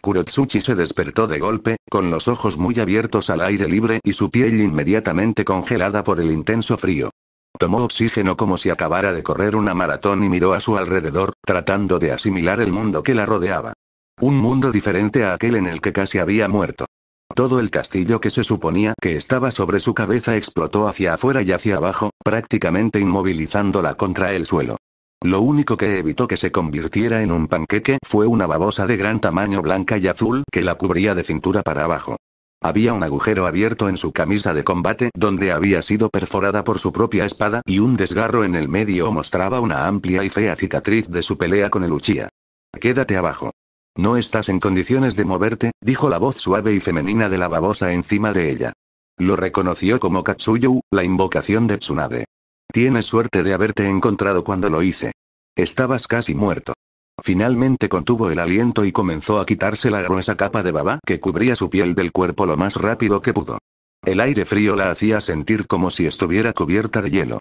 Kurotsuchi se despertó de golpe, con los ojos muy abiertos al aire libre y su piel inmediatamente congelada por el intenso frío. Tomó oxígeno como si acabara de correr una maratón y miró a su alrededor, tratando de asimilar el mundo que la rodeaba. Un mundo diferente a aquel en el que casi había muerto. Todo el castillo que se suponía que estaba sobre su cabeza explotó hacia afuera y hacia abajo, prácticamente inmovilizándola contra el suelo. Lo único que evitó que se convirtiera en un panqueque fue una babosa de gran tamaño blanca y azul que la cubría de cintura para abajo. Había un agujero abierto en su camisa de combate donde había sido perforada por su propia espada y un desgarro en el medio mostraba una amplia y fea cicatriz de su pelea con el Uchiha. Quédate abajo. No estás en condiciones de moverte, dijo la voz suave y femenina de la babosa encima de ella. Lo reconoció como Katsuyu, la invocación de Tsunade. Tienes suerte de haberte encontrado cuando lo hice. Estabas casi muerto. Finalmente contuvo el aliento y comenzó a quitarse la gruesa capa de baba que cubría su piel del cuerpo lo más rápido que pudo. El aire frío la hacía sentir como si estuviera cubierta de hielo.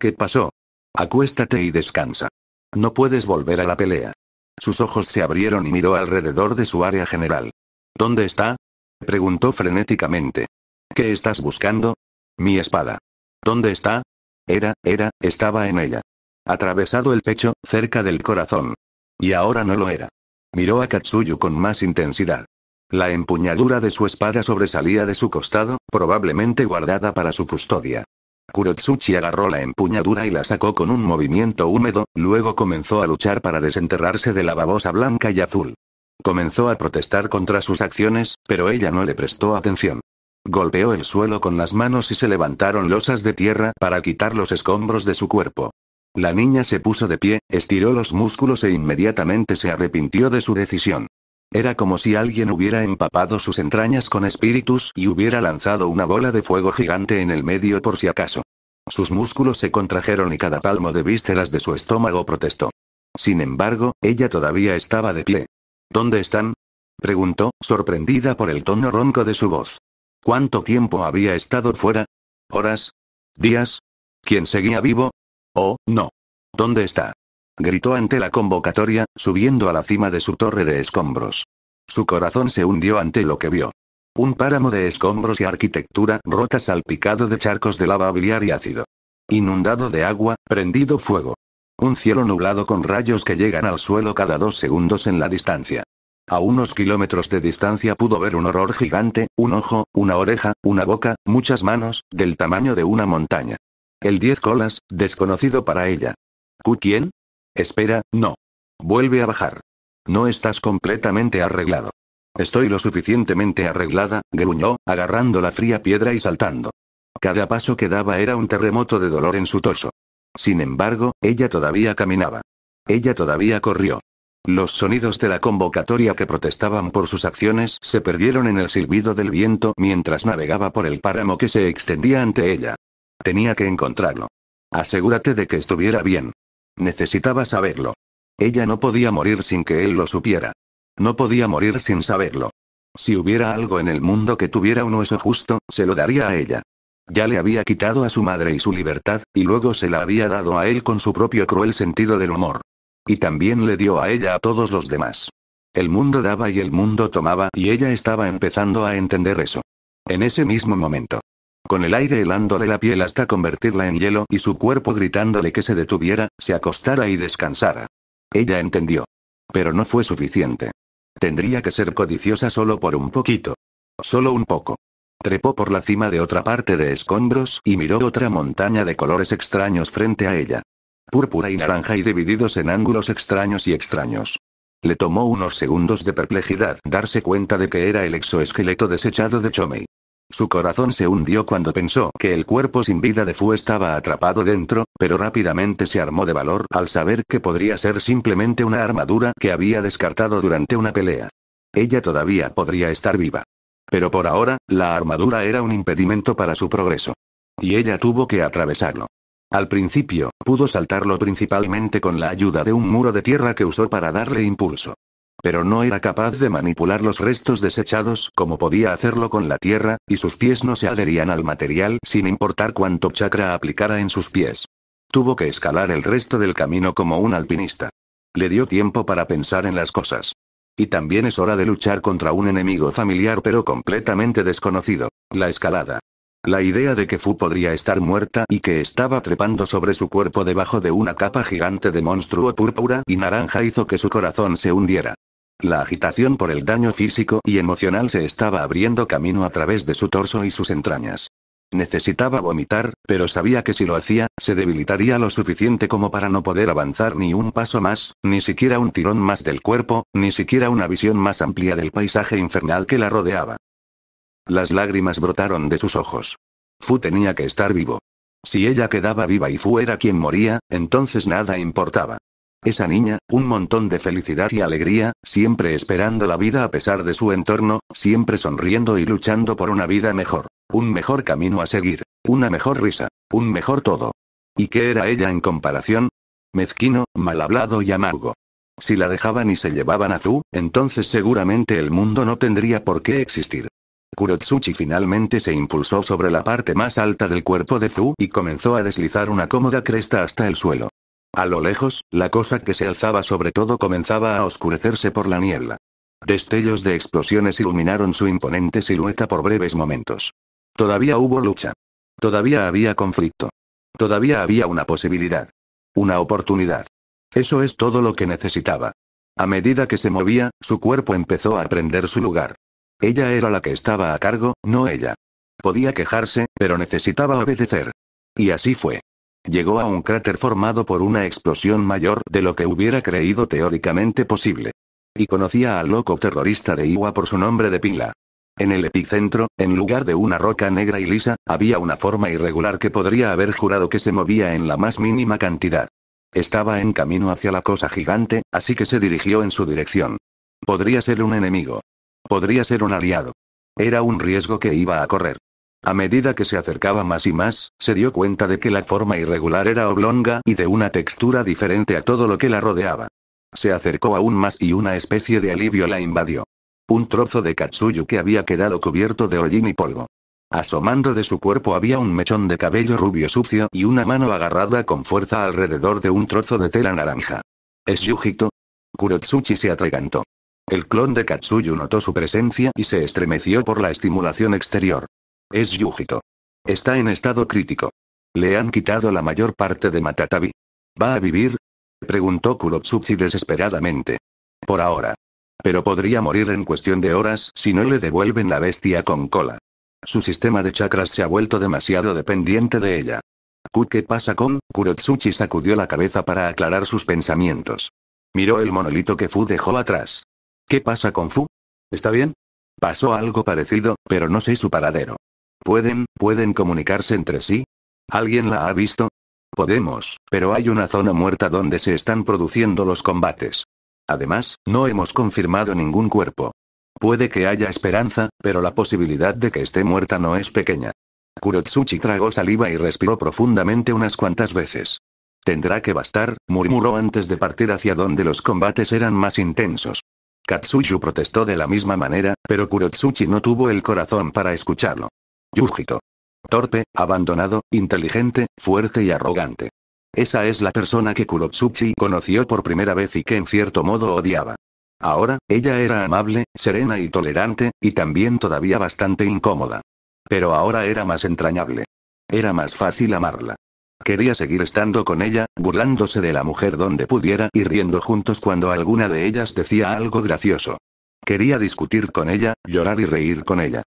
¿Qué pasó? Acuéstate y descansa. No puedes volver a la pelea. Sus ojos se abrieron y miró alrededor de su área general. ¿Dónde está? preguntó frenéticamente. ¿Qué estás buscando? Mi espada. ¿Dónde está? Era, era, estaba en ella. Atravesado el pecho, cerca del corazón. Y ahora no lo era. Miró a Katsuyu con más intensidad. La empuñadura de su espada sobresalía de su costado, probablemente guardada para su custodia. Kurotsuchi agarró la empuñadura y la sacó con un movimiento húmedo, luego comenzó a luchar para desenterrarse de la babosa blanca y azul. Comenzó a protestar contra sus acciones, pero ella no le prestó atención. Golpeó el suelo con las manos y se levantaron losas de tierra para quitar los escombros de su cuerpo. La niña se puso de pie, estiró los músculos e inmediatamente se arrepintió de su decisión. Era como si alguien hubiera empapado sus entrañas con espíritus y hubiera lanzado una bola de fuego gigante en el medio por si acaso. Sus músculos se contrajeron y cada palmo de vísceras de su estómago protestó. Sin embargo, ella todavía estaba de pie. ¿Dónde están? preguntó, sorprendida por el tono ronco de su voz. ¿Cuánto tiempo había estado fuera? ¿Horas? ¿Días? ¿Quién seguía vivo? Oh, no. ¿Dónde está? Gritó ante la convocatoria, subiendo a la cima de su torre de escombros. Su corazón se hundió ante lo que vio. Un páramo de escombros y arquitectura rota salpicado de charcos de lava biliar y ácido. Inundado de agua, prendido fuego. Un cielo nublado con rayos que llegan al suelo cada dos segundos en la distancia. A unos kilómetros de distancia pudo ver un horror gigante, un ojo, una oreja, una boca, muchas manos, del tamaño de una montaña. El diez colas, desconocido para ella. ¿Q quién? Espera, no. Vuelve a bajar. No estás completamente arreglado. Estoy lo suficientemente arreglada, gruñó, agarrando la fría piedra y saltando. Cada paso que daba era un terremoto de dolor en su torso. Sin embargo, ella todavía caminaba. Ella todavía corrió. Los sonidos de la convocatoria que protestaban por sus acciones se perdieron en el silbido del viento mientras navegaba por el páramo que se extendía ante ella. Tenía que encontrarlo. Asegúrate de que estuviera bien. Necesitaba saberlo. Ella no podía morir sin que él lo supiera. No podía morir sin saberlo. Si hubiera algo en el mundo que tuviera un hueso justo, se lo daría a ella. Ya le había quitado a su madre y su libertad, y luego se la había dado a él con su propio cruel sentido del humor. Y también le dio a ella a todos los demás. El mundo daba y el mundo tomaba, y ella estaba empezando a entender eso. En ese mismo momento. Con el aire helando de la piel hasta convertirla en hielo y su cuerpo gritándole que se detuviera, se acostara y descansara. Ella entendió. Pero no fue suficiente. Tendría que ser codiciosa solo por un poquito. Solo un poco. Trepó por la cima de otra parte de escombros y miró otra montaña de colores extraños frente a ella. Púrpura y naranja y divididos en ángulos extraños y extraños. Le tomó unos segundos de perplejidad darse cuenta de que era el exoesqueleto desechado de Chomei. Su corazón se hundió cuando pensó que el cuerpo sin vida de Fu estaba atrapado dentro, pero rápidamente se armó de valor al saber que podría ser simplemente una armadura que había descartado durante una pelea. Ella todavía podría estar viva. Pero por ahora, la armadura era un impedimento para su progreso. Y ella tuvo que atravesarlo. Al principio, pudo saltarlo principalmente con la ayuda de un muro de tierra que usó para darle impulso pero no era capaz de manipular los restos desechados como podía hacerlo con la tierra, y sus pies no se adherían al material sin importar cuánto chakra aplicara en sus pies. Tuvo que escalar el resto del camino como un alpinista. Le dio tiempo para pensar en las cosas. Y también es hora de luchar contra un enemigo familiar pero completamente desconocido, la escalada. La idea de que Fu podría estar muerta y que estaba trepando sobre su cuerpo debajo de una capa gigante de monstruo púrpura y naranja hizo que su corazón se hundiera. La agitación por el daño físico y emocional se estaba abriendo camino a través de su torso y sus entrañas. Necesitaba vomitar, pero sabía que si lo hacía, se debilitaría lo suficiente como para no poder avanzar ni un paso más, ni siquiera un tirón más del cuerpo, ni siquiera una visión más amplia del paisaje infernal que la rodeaba. Las lágrimas brotaron de sus ojos. Fu tenía que estar vivo. Si ella quedaba viva y Fu era quien moría, entonces nada importaba. Esa niña, un montón de felicidad y alegría, siempre esperando la vida a pesar de su entorno, siempre sonriendo y luchando por una vida mejor. Un mejor camino a seguir. Una mejor risa. Un mejor todo. ¿Y qué era ella en comparación? Mezquino, mal hablado y amargo. Si la dejaban y se llevaban a Zu, entonces seguramente el mundo no tendría por qué existir. Kurotsuchi finalmente se impulsó sobre la parte más alta del cuerpo de Zu y comenzó a deslizar una cómoda cresta hasta el suelo. A lo lejos, la cosa que se alzaba sobre todo comenzaba a oscurecerse por la niebla. Destellos de explosiones iluminaron su imponente silueta por breves momentos. Todavía hubo lucha. Todavía había conflicto. Todavía había una posibilidad. Una oportunidad. Eso es todo lo que necesitaba. A medida que se movía, su cuerpo empezó a aprender su lugar. Ella era la que estaba a cargo, no ella. Podía quejarse, pero necesitaba obedecer. Y así fue. Llegó a un cráter formado por una explosión mayor de lo que hubiera creído teóricamente posible. Y conocía al loco terrorista de Iwa por su nombre de pila. En el epicentro, en lugar de una roca negra y lisa, había una forma irregular que podría haber jurado que se movía en la más mínima cantidad. Estaba en camino hacia la cosa gigante, así que se dirigió en su dirección. Podría ser un enemigo. Podría ser un aliado. Era un riesgo que iba a correr. A medida que se acercaba más y más, se dio cuenta de que la forma irregular era oblonga y de una textura diferente a todo lo que la rodeaba. Se acercó aún más y una especie de alivio la invadió. Un trozo de katsuyu que había quedado cubierto de hollín y polvo. Asomando de su cuerpo había un mechón de cabello rubio sucio y una mano agarrada con fuerza alrededor de un trozo de tela naranja. ¿Es Yujito? Kurotsuchi se atragantó. El clon de Katsuyu notó su presencia y se estremeció por la estimulación exterior. Es Yujito. Está en estado crítico. Le han quitado la mayor parte de Matatabi. ¿Va a vivir? Preguntó Kurotsuchi desesperadamente. Por ahora. Pero podría morir en cuestión de horas si no le devuelven la bestia con cola. Su sistema de chakras se ha vuelto demasiado dependiente de ella. ¿Qué pasa con? Kurotsuchi sacudió la cabeza para aclarar sus pensamientos. Miró el monolito que Fu dejó atrás. ¿Qué pasa con Fu? ¿Está bien? Pasó algo parecido, pero no sé su paradero. ¿Pueden, pueden comunicarse entre sí? ¿Alguien la ha visto? Podemos, pero hay una zona muerta donde se están produciendo los combates. Además, no hemos confirmado ningún cuerpo. Puede que haya esperanza, pero la posibilidad de que esté muerta no es pequeña. Kurotsuchi tragó saliva y respiró profundamente unas cuantas veces. Tendrá que bastar, murmuró antes de partir hacia donde los combates eran más intensos. Katsuyu protestó de la misma manera, pero Kurotsuchi no tuvo el corazón para escucharlo. Yujito. Torpe, abandonado, inteligente, fuerte y arrogante. Esa es la persona que Kurotsuchi conoció por primera vez y que en cierto modo odiaba. Ahora, ella era amable, serena y tolerante, y también todavía bastante incómoda. Pero ahora era más entrañable. Era más fácil amarla. Quería seguir estando con ella, burlándose de la mujer donde pudiera y riendo juntos cuando alguna de ellas decía algo gracioso. Quería discutir con ella, llorar y reír con ella.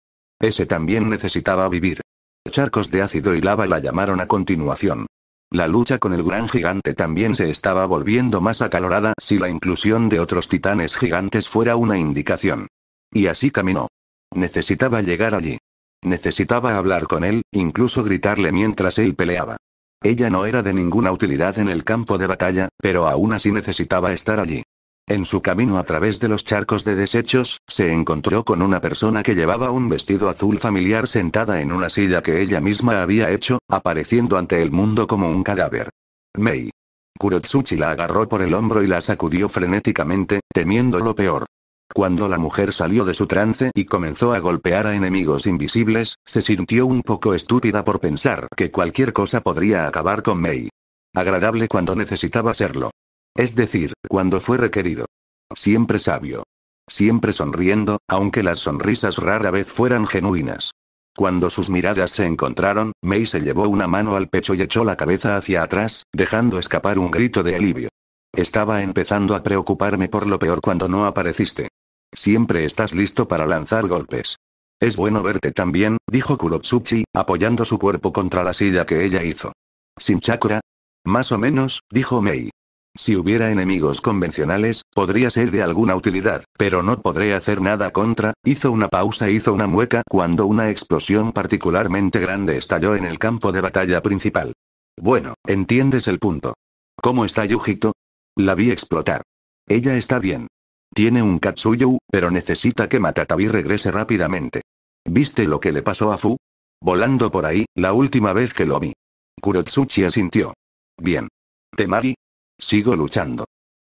Ese también necesitaba vivir. Charcos de ácido y lava la llamaron a continuación. La lucha con el gran gigante también se estaba volviendo más acalorada si la inclusión de otros titanes gigantes fuera una indicación. Y así caminó. Necesitaba llegar allí. Necesitaba hablar con él, incluso gritarle mientras él peleaba. Ella no era de ninguna utilidad en el campo de batalla, pero aún así necesitaba estar allí. En su camino a través de los charcos de desechos, se encontró con una persona que llevaba un vestido azul familiar sentada en una silla que ella misma había hecho, apareciendo ante el mundo como un cadáver. Mei. Kurotsuchi la agarró por el hombro y la sacudió frenéticamente, temiendo lo peor. Cuando la mujer salió de su trance y comenzó a golpear a enemigos invisibles, se sintió un poco estúpida por pensar que cualquier cosa podría acabar con Mei. Agradable cuando necesitaba serlo. Es decir, cuando fue requerido. Siempre sabio. Siempre sonriendo, aunque las sonrisas rara vez fueran genuinas. Cuando sus miradas se encontraron, Mei se llevó una mano al pecho y echó la cabeza hacia atrás, dejando escapar un grito de alivio. Estaba empezando a preocuparme por lo peor cuando no apareciste. Siempre estás listo para lanzar golpes. Es bueno verte también, dijo Kurotsuchi, apoyando su cuerpo contra la silla que ella hizo. ¿Sin chakra? Más o menos, dijo Mei. Si hubiera enemigos convencionales, podría ser de alguna utilidad, pero no podré hacer nada contra, hizo una pausa e hizo una mueca cuando una explosión particularmente grande estalló en el campo de batalla principal. Bueno, entiendes el punto. ¿Cómo está Yujito? La vi explotar. Ella está bien. Tiene un Katsuyu, pero necesita que Matatabi regrese rápidamente. ¿Viste lo que le pasó a Fu? Volando por ahí, la última vez que lo vi. Kurotsuchi asintió. Bien. Temari, Sigo luchando.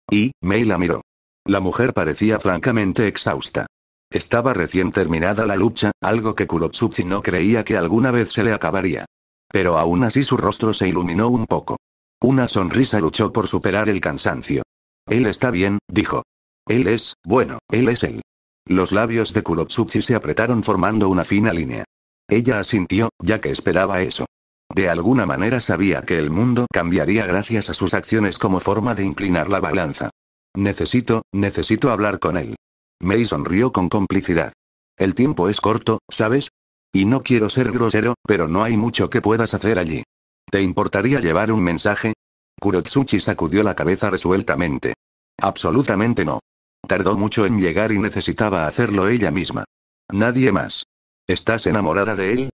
Y, Mei la miró. La mujer parecía francamente exhausta. Estaba recién terminada la lucha, algo que Kurotsuchi no creía que alguna vez se le acabaría. Pero aún así su rostro se iluminó un poco. Una sonrisa luchó por superar el cansancio. Él está bien, dijo. Él es, bueno, él es él. Los labios de Kurotsuchi se apretaron formando una fina línea. Ella asintió, ya que esperaba eso. De alguna manera sabía que el mundo cambiaría gracias a sus acciones como forma de inclinar la balanza. Necesito, necesito hablar con él. May sonrió con complicidad. El tiempo es corto, ¿sabes? Y no quiero ser grosero, pero no hay mucho que puedas hacer allí. ¿Te importaría llevar un mensaje? Kurotsuchi sacudió la cabeza resueltamente. Absolutamente no. Tardó mucho en llegar y necesitaba hacerlo ella misma. Nadie más. ¿Estás enamorada de él?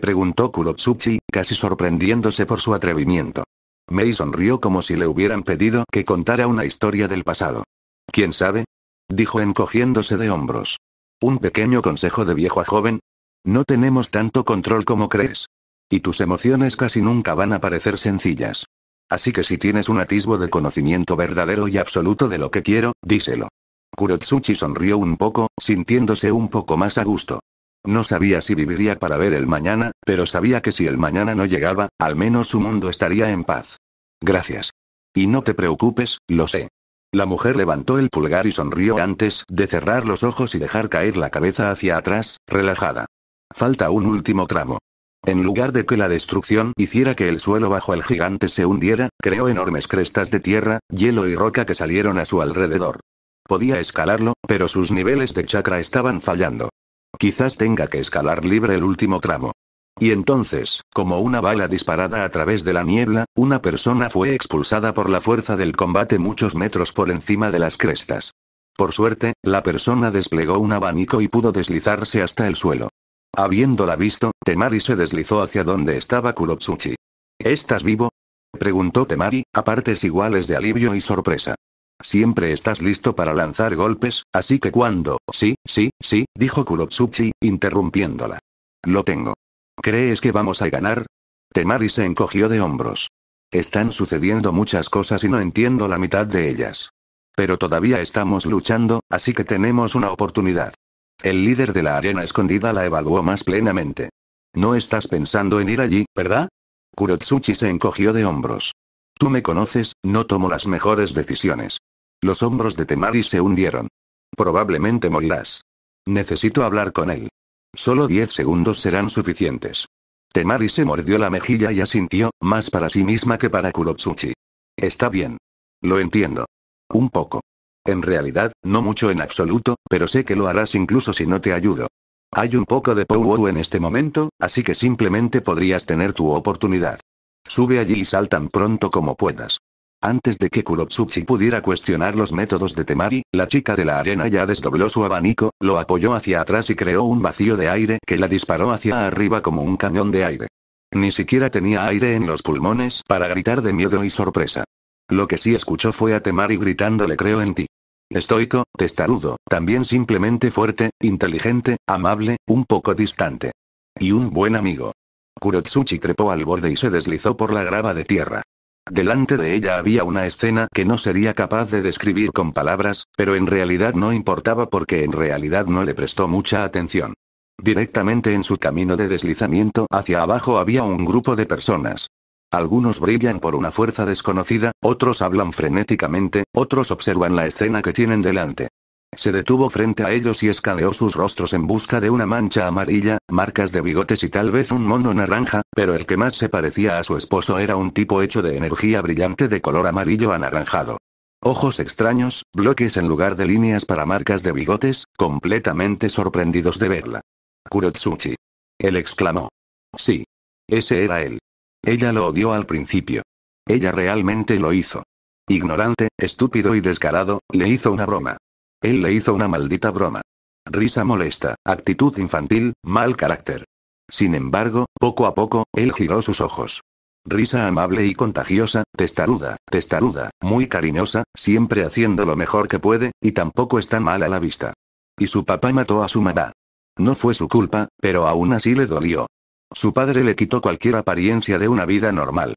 Preguntó Kurotsuchi, casi sorprendiéndose por su atrevimiento. Mei sonrió como si le hubieran pedido que contara una historia del pasado. ¿Quién sabe? Dijo encogiéndose de hombros. ¿Un pequeño consejo de viejo a joven? No tenemos tanto control como crees. Y tus emociones casi nunca van a parecer sencillas. Así que si tienes un atisbo de conocimiento verdadero y absoluto de lo que quiero, díselo. Kurotsuchi sonrió un poco, sintiéndose un poco más a gusto. No sabía si viviría para ver el mañana, pero sabía que si el mañana no llegaba, al menos su mundo estaría en paz. Gracias. Y no te preocupes, lo sé. La mujer levantó el pulgar y sonrió antes de cerrar los ojos y dejar caer la cabeza hacia atrás, relajada. Falta un último tramo. En lugar de que la destrucción hiciera que el suelo bajo el gigante se hundiera, creó enormes crestas de tierra, hielo y roca que salieron a su alrededor. Podía escalarlo, pero sus niveles de chakra estaban fallando. Quizás tenga que escalar libre el último tramo. Y entonces, como una bala disparada a través de la niebla, una persona fue expulsada por la fuerza del combate muchos metros por encima de las crestas. Por suerte, la persona desplegó un abanico y pudo deslizarse hasta el suelo. Habiéndola visto, Temari se deslizó hacia donde estaba Kurotsuchi. ¿Estás vivo? preguntó Temari, a partes iguales de alivio y sorpresa siempre estás listo para lanzar golpes, así que cuando... Sí, sí, sí, dijo Kurotsuchi, interrumpiéndola. Lo tengo. ¿Crees que vamos a ganar? Temari se encogió de hombros. Están sucediendo muchas cosas y no entiendo la mitad de ellas. Pero todavía estamos luchando, así que tenemos una oportunidad. El líder de la arena escondida la evaluó más plenamente. No estás pensando en ir allí, ¿verdad? Kurotsuchi se encogió de hombros. Tú me conoces, no tomo las mejores decisiones. Los hombros de Temari se hundieron. Probablemente morirás. Necesito hablar con él. Solo 10 segundos serán suficientes. Temari se mordió la mejilla y asintió, más para sí misma que para Kurotsuchi. Está bien. Lo entiendo. Un poco. En realidad, no mucho en absoluto, pero sé que lo harás incluso si no te ayudo. Hay un poco de power en este momento, así que simplemente podrías tener tu oportunidad. Sube allí y sal tan pronto como puedas. Antes de que Kurotsuchi pudiera cuestionar los métodos de Temari, la chica de la arena ya desdobló su abanico, lo apoyó hacia atrás y creó un vacío de aire que la disparó hacia arriba como un cañón de aire. Ni siquiera tenía aire en los pulmones para gritar de miedo y sorpresa. Lo que sí escuchó fue a Temari gritándole creo en ti. Estoico, testarudo, también simplemente fuerte, inteligente, amable, un poco distante. Y un buen amigo. Kurotsuchi trepó al borde y se deslizó por la grava de tierra. Delante de ella había una escena que no sería capaz de describir con palabras, pero en realidad no importaba porque en realidad no le prestó mucha atención. Directamente en su camino de deslizamiento hacia abajo había un grupo de personas. Algunos brillan por una fuerza desconocida, otros hablan frenéticamente, otros observan la escena que tienen delante. Se detuvo frente a ellos y escaneó sus rostros en busca de una mancha amarilla, marcas de bigotes y tal vez un mono naranja, pero el que más se parecía a su esposo era un tipo hecho de energía brillante de color amarillo anaranjado. Ojos extraños, bloques en lugar de líneas para marcas de bigotes, completamente sorprendidos de verla. Kurotsuchi. Él exclamó. Sí. Ese era él. Ella lo odió al principio. Ella realmente lo hizo. Ignorante, estúpido y descarado, le hizo una broma. Él le hizo una maldita broma. Risa molesta, actitud infantil, mal carácter. Sin embargo, poco a poco, él giró sus ojos. Risa amable y contagiosa, testaruda, testaruda, muy cariñosa, siempre haciendo lo mejor que puede, y tampoco está mal a la vista. Y su papá mató a su mamá. No fue su culpa, pero aún así le dolió. Su padre le quitó cualquier apariencia de una vida normal.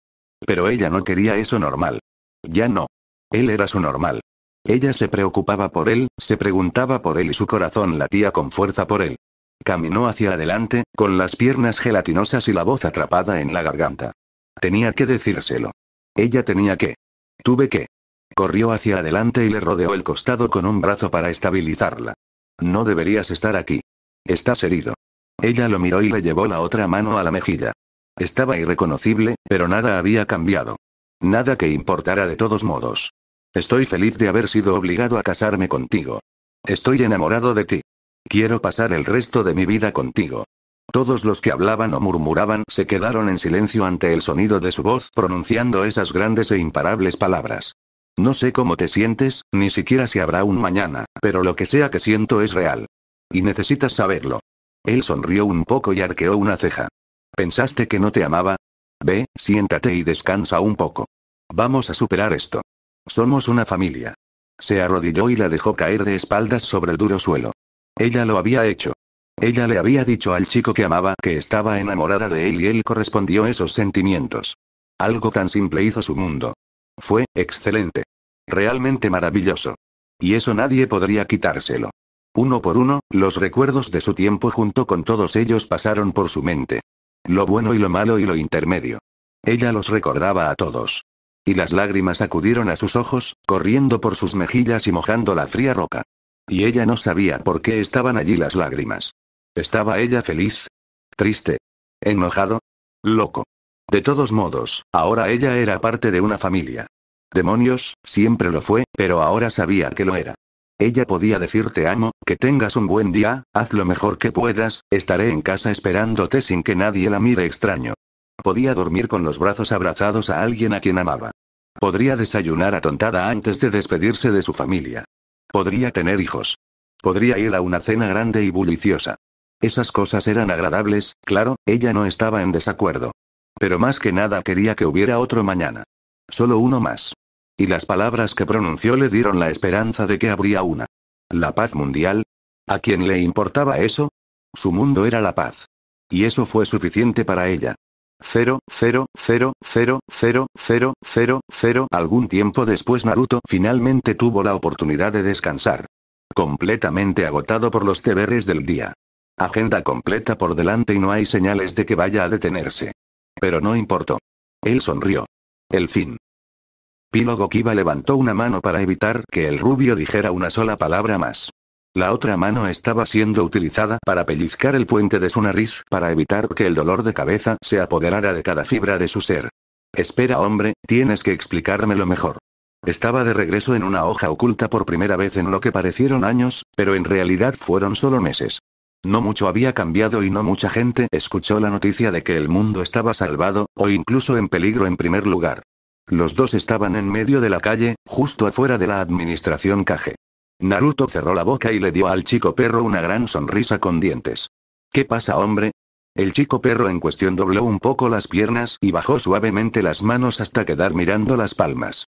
Pero ella no quería eso normal. Ya no. Él era su normal. Ella se preocupaba por él, se preguntaba por él y su corazón latía con fuerza por él. Caminó hacia adelante, con las piernas gelatinosas y la voz atrapada en la garganta. Tenía que decírselo. Ella tenía que. Tuve que. Corrió hacia adelante y le rodeó el costado con un brazo para estabilizarla. No deberías estar aquí. Estás herido. Ella lo miró y le llevó la otra mano a la mejilla. Estaba irreconocible, pero nada había cambiado. Nada que importara de todos modos. Estoy feliz de haber sido obligado a casarme contigo. Estoy enamorado de ti. Quiero pasar el resto de mi vida contigo. Todos los que hablaban o murmuraban se quedaron en silencio ante el sonido de su voz pronunciando esas grandes e imparables palabras. No sé cómo te sientes, ni siquiera si habrá un mañana, pero lo que sea que siento es real. Y necesitas saberlo. Él sonrió un poco y arqueó una ceja. ¿Pensaste que no te amaba? Ve, siéntate y descansa un poco. Vamos a superar esto. Somos una familia. Se arrodilló y la dejó caer de espaldas sobre el duro suelo. Ella lo había hecho. Ella le había dicho al chico que amaba que estaba enamorada de él y él correspondió esos sentimientos. Algo tan simple hizo su mundo. Fue excelente. Realmente maravilloso. Y eso nadie podría quitárselo. Uno por uno, los recuerdos de su tiempo junto con todos ellos pasaron por su mente. Lo bueno y lo malo y lo intermedio. Ella los recordaba a todos y las lágrimas acudieron a sus ojos, corriendo por sus mejillas y mojando la fría roca. Y ella no sabía por qué estaban allí las lágrimas. ¿Estaba ella feliz? ¿Triste? ¿Enojado? ¿Loco? De todos modos, ahora ella era parte de una familia. Demonios, siempre lo fue, pero ahora sabía que lo era. Ella podía decirte amo, que tengas un buen día, haz lo mejor que puedas, estaré en casa esperándote sin que nadie la mire extraño. Podía dormir con los brazos abrazados a alguien a quien amaba. Podría desayunar atontada antes de despedirse de su familia. Podría tener hijos. Podría ir a una cena grande y bulliciosa. Esas cosas eran agradables, claro, ella no estaba en desacuerdo. Pero más que nada quería que hubiera otro mañana. Solo uno más. Y las palabras que pronunció le dieron la esperanza de que habría una. La paz mundial. ¿A quién le importaba eso? Su mundo era la paz. Y eso fue suficiente para ella. 0, 0, 0, 0, 0, 0, 0, 0. Algún tiempo después Naruto finalmente tuvo la oportunidad de descansar. Completamente agotado por los deberes del día. Agenda completa por delante y no hay señales de que vaya a detenerse. Pero no importó. Él sonrió. El fin. Pilo Kiba levantó una mano para evitar que el rubio dijera una sola palabra más. La otra mano estaba siendo utilizada para pellizcar el puente de su nariz para evitar que el dolor de cabeza se apoderara de cada fibra de su ser. Espera hombre, tienes que explicármelo mejor. Estaba de regreso en una hoja oculta por primera vez en lo que parecieron años, pero en realidad fueron solo meses. No mucho había cambiado y no mucha gente escuchó la noticia de que el mundo estaba salvado, o incluso en peligro en primer lugar. Los dos estaban en medio de la calle, justo afuera de la administración Caje. Naruto cerró la boca y le dio al chico perro una gran sonrisa con dientes. ¿Qué pasa hombre? El chico perro en cuestión dobló un poco las piernas y bajó suavemente las manos hasta quedar mirando las palmas.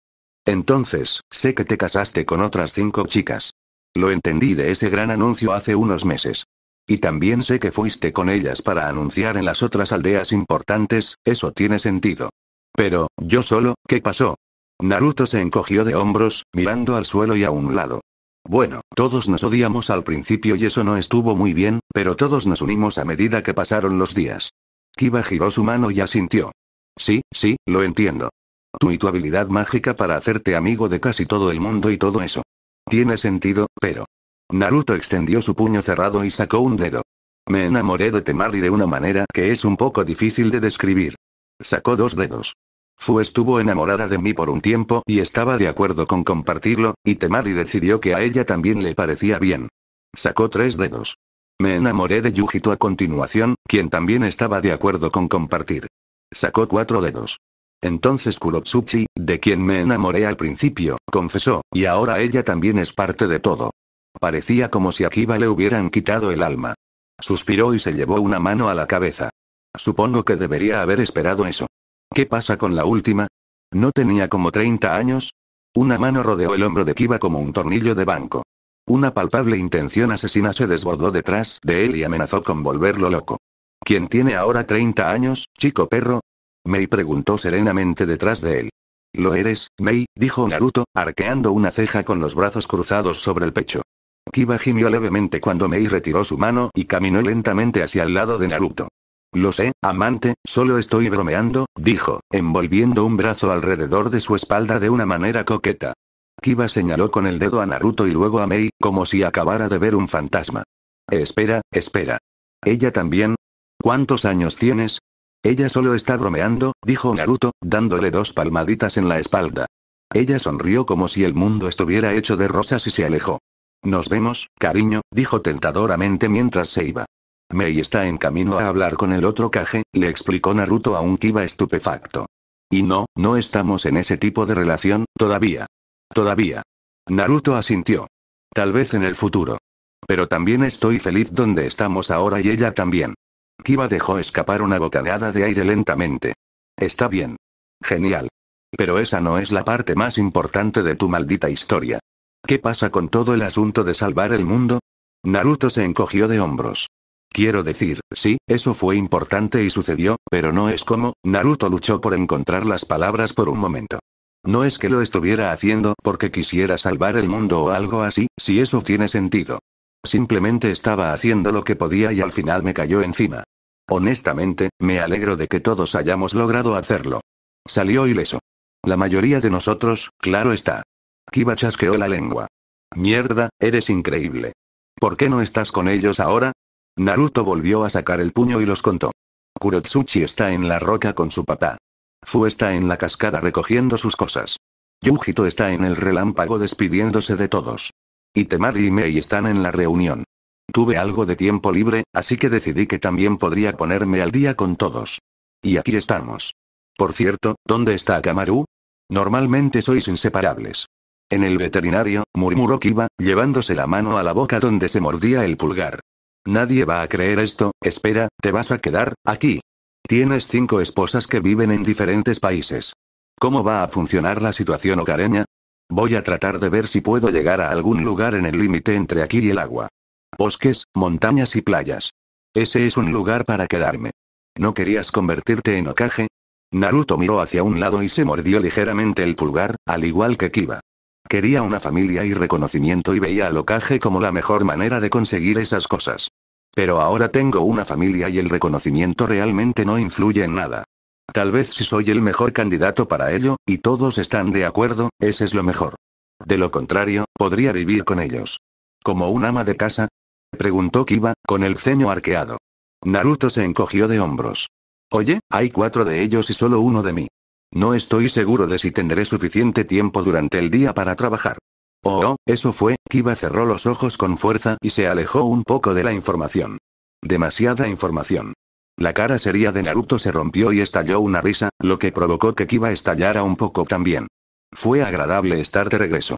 Entonces, sé que te casaste con otras cinco chicas. Lo entendí de ese gran anuncio hace unos meses. Y también sé que fuiste con ellas para anunciar en las otras aldeas importantes, eso tiene sentido. Pero, yo solo, ¿qué pasó? Naruto se encogió de hombros, mirando al suelo y a un lado. Bueno, todos nos odiamos al principio y eso no estuvo muy bien, pero todos nos unimos a medida que pasaron los días. Kiba giró su mano y asintió. Sí, sí, lo entiendo. Tú y tu habilidad mágica para hacerte amigo de casi todo el mundo y todo eso. Tiene sentido, pero... Naruto extendió su puño cerrado y sacó un dedo. Me enamoré de Temari de una manera que es un poco difícil de describir. Sacó dos dedos. Fu estuvo enamorada de mí por un tiempo y estaba de acuerdo con compartirlo, y Temari decidió que a ella también le parecía bien. Sacó tres dedos. Me enamoré de Yujito a continuación, quien también estaba de acuerdo con compartir. Sacó cuatro dedos. Entonces Kurotsuchi, de quien me enamoré al principio, confesó, y ahora ella también es parte de todo. Parecía como si a Kiba le hubieran quitado el alma. Suspiró y se llevó una mano a la cabeza. Supongo que debería haber esperado eso. ¿Qué pasa con la última? ¿No tenía como 30 años? Una mano rodeó el hombro de Kiba como un tornillo de banco. Una palpable intención asesina se desbordó detrás de él y amenazó con volverlo loco. ¿Quién tiene ahora 30 años, chico perro? Mei preguntó serenamente detrás de él. Lo eres, Mei, dijo Naruto, arqueando una ceja con los brazos cruzados sobre el pecho. Kiba gimió levemente cuando Mei retiró su mano y caminó lentamente hacia el lado de Naruto. Lo sé, amante, solo estoy bromeando, dijo, envolviendo un brazo alrededor de su espalda de una manera coqueta. Kiba señaló con el dedo a Naruto y luego a Mei, como si acabara de ver un fantasma. Espera, espera. ¿Ella también? ¿Cuántos años tienes? Ella solo está bromeando, dijo Naruto, dándole dos palmaditas en la espalda. Ella sonrió como si el mundo estuviera hecho de rosas y se alejó. Nos vemos, cariño, dijo tentadoramente mientras se iba. Mei está en camino a hablar con el otro Kage, le explicó Naruto a un Kiba estupefacto. Y no, no estamos en ese tipo de relación, todavía. Todavía. Naruto asintió. Tal vez en el futuro. Pero también estoy feliz donde estamos ahora y ella también. Kiba dejó escapar una bocanada de aire lentamente. Está bien. Genial. Pero esa no es la parte más importante de tu maldita historia. ¿Qué pasa con todo el asunto de salvar el mundo? Naruto se encogió de hombros. Quiero decir, sí, eso fue importante y sucedió, pero no es como, Naruto luchó por encontrar las palabras por un momento. No es que lo estuviera haciendo porque quisiera salvar el mundo o algo así, si eso tiene sentido. Simplemente estaba haciendo lo que podía y al final me cayó encima. Honestamente, me alegro de que todos hayamos logrado hacerlo. Salió ileso. La mayoría de nosotros, claro está. Kiba chasqueó la lengua. Mierda, eres increíble. ¿Por qué no estás con ellos ahora? Naruto volvió a sacar el puño y los contó. Kurotsuchi está en la roca con su papá. Fu está en la cascada recogiendo sus cosas. Yujito está en el relámpago despidiéndose de todos. Itemari y Mei están en la reunión. Tuve algo de tiempo libre, así que decidí que también podría ponerme al día con todos. Y aquí estamos. Por cierto, ¿dónde está Kamaru? Normalmente sois inseparables. En el veterinario, murmuró Kiba, llevándose la mano a la boca donde se mordía el pulgar. Nadie va a creer esto, espera, te vas a quedar, aquí. Tienes cinco esposas que viven en diferentes países. ¿Cómo va a funcionar la situación ocareña? Voy a tratar de ver si puedo llegar a algún lugar en el límite entre aquí y el agua. Bosques, montañas y playas. Ese es un lugar para quedarme. ¿No querías convertirte en Okage? Naruto miró hacia un lado y se mordió ligeramente el pulgar, al igual que Kiba. Quería una familia y reconocimiento y veía al ocaje como la mejor manera de conseguir esas cosas. Pero ahora tengo una familia y el reconocimiento realmente no influye en nada. Tal vez si soy el mejor candidato para ello, y todos están de acuerdo, ese es lo mejor. De lo contrario, podría vivir con ellos. ¿Como un ama de casa? Preguntó Kiba, con el ceño arqueado. Naruto se encogió de hombros. Oye, hay cuatro de ellos y solo uno de mí. No estoy seguro de si tendré suficiente tiempo durante el día para trabajar. Oh, oh, eso fue, Kiba cerró los ojos con fuerza y se alejó un poco de la información. Demasiada información. La cara seria de Naruto se rompió y estalló una risa, lo que provocó que Kiba estallara un poco también. Fue agradable estar de regreso.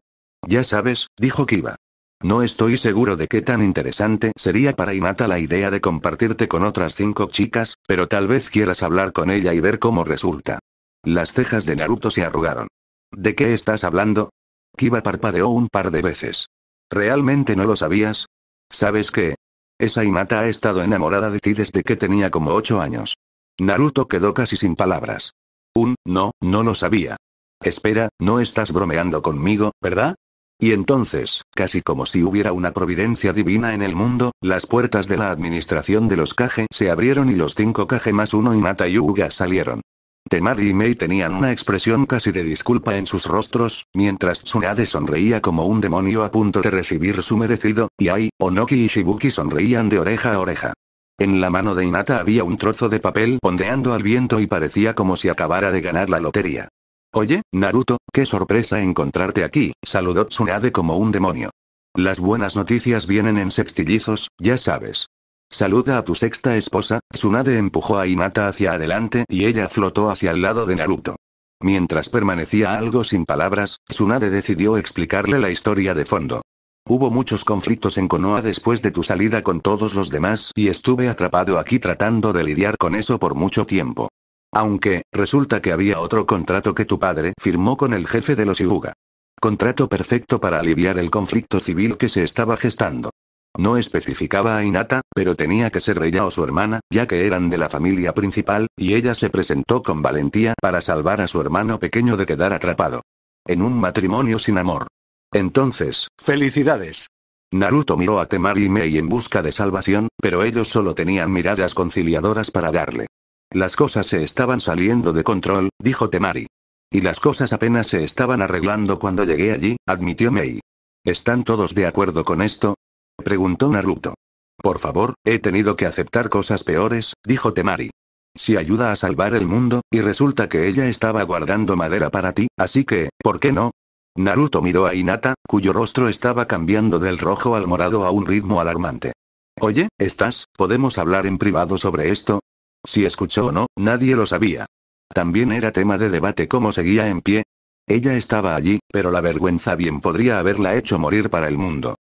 Ya sabes, dijo Kiba. No estoy seguro de qué tan interesante sería para Inata la idea de compartirte con otras cinco chicas, pero tal vez quieras hablar con ella y ver cómo resulta. Las cejas de Naruto se arrugaron. ¿De qué estás hablando? Kiba parpadeó un par de veces. ¿Realmente no lo sabías? ¿Sabes qué? Esa Imata ha estado enamorada de ti desde que tenía como ocho años. Naruto quedó casi sin palabras. Un, no, no lo sabía. Espera, no estás bromeando conmigo, ¿verdad? Y entonces, casi como si hubiera una providencia divina en el mundo, las puertas de la administración de los Kage se abrieron y los cinco Kage más uno y y Uga salieron. Temari y Mei tenían una expresión casi de disculpa en sus rostros, mientras Tsunade sonreía como un demonio a punto de recibir su merecido, y Ai, Onoki y Shibuki sonreían de oreja a oreja. En la mano de Inata había un trozo de papel ondeando al viento y parecía como si acabara de ganar la lotería. Oye, Naruto, qué sorpresa encontrarte aquí, saludó Tsunade como un demonio. Las buenas noticias vienen en sextillizos, ya sabes. Saluda a tu sexta esposa, Tsunade empujó a Hinata hacia adelante y ella flotó hacia el lado de Naruto. Mientras permanecía algo sin palabras, Tsunade decidió explicarle la historia de fondo. Hubo muchos conflictos en Konoha después de tu salida con todos los demás y estuve atrapado aquí tratando de lidiar con eso por mucho tiempo. Aunque, resulta que había otro contrato que tu padre firmó con el jefe de los Iuga. Contrato perfecto para aliviar el conflicto civil que se estaba gestando. No especificaba a Inata, pero tenía que ser ella o su hermana, ya que eran de la familia principal, y ella se presentó con valentía para salvar a su hermano pequeño de quedar atrapado. En un matrimonio sin amor. Entonces, felicidades. Naruto miró a Temari y Mei en busca de salvación, pero ellos solo tenían miradas conciliadoras para darle. Las cosas se estaban saliendo de control, dijo Temari. Y las cosas apenas se estaban arreglando cuando llegué allí, admitió Mei. ¿Están todos de acuerdo con esto? Preguntó Naruto. Por favor, he tenido que aceptar cosas peores, dijo Temari. Si ayuda a salvar el mundo, y resulta que ella estaba guardando madera para ti, así que, ¿por qué no? Naruto miró a Hinata, cuyo rostro estaba cambiando del rojo al morado a un ritmo alarmante. Oye, ¿estás? ¿Podemos hablar en privado sobre esto? Si escuchó o no, nadie lo sabía. También era tema de debate cómo seguía en pie. Ella estaba allí, pero la vergüenza bien podría haberla hecho morir para el mundo.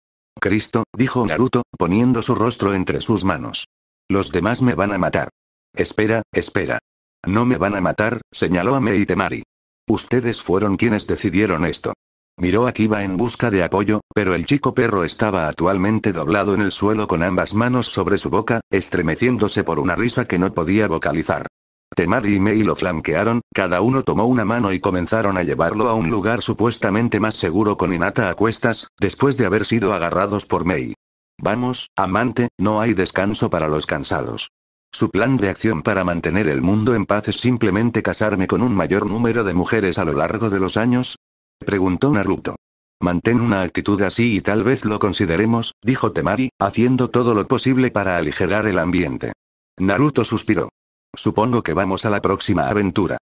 Cristo, dijo Naruto, poniendo su rostro entre sus manos. Los demás me van a matar. Espera, espera. No me van a matar, señaló a Meitemari. Ustedes fueron quienes decidieron esto. Miró a Kiba en busca de apoyo, pero el chico perro estaba actualmente doblado en el suelo con ambas manos sobre su boca, estremeciéndose por una risa que no podía vocalizar. Temari y Mei lo flanquearon, cada uno tomó una mano y comenzaron a llevarlo a un lugar supuestamente más seguro con Inata a cuestas, después de haber sido agarrados por Mei. Vamos, amante, no hay descanso para los cansados. Su plan de acción para mantener el mundo en paz es simplemente casarme con un mayor número de mujeres a lo largo de los años? preguntó Naruto. Mantén una actitud así y tal vez lo consideremos, dijo Temari, haciendo todo lo posible para aligerar el ambiente. Naruto suspiró. Supongo que vamos a la próxima aventura.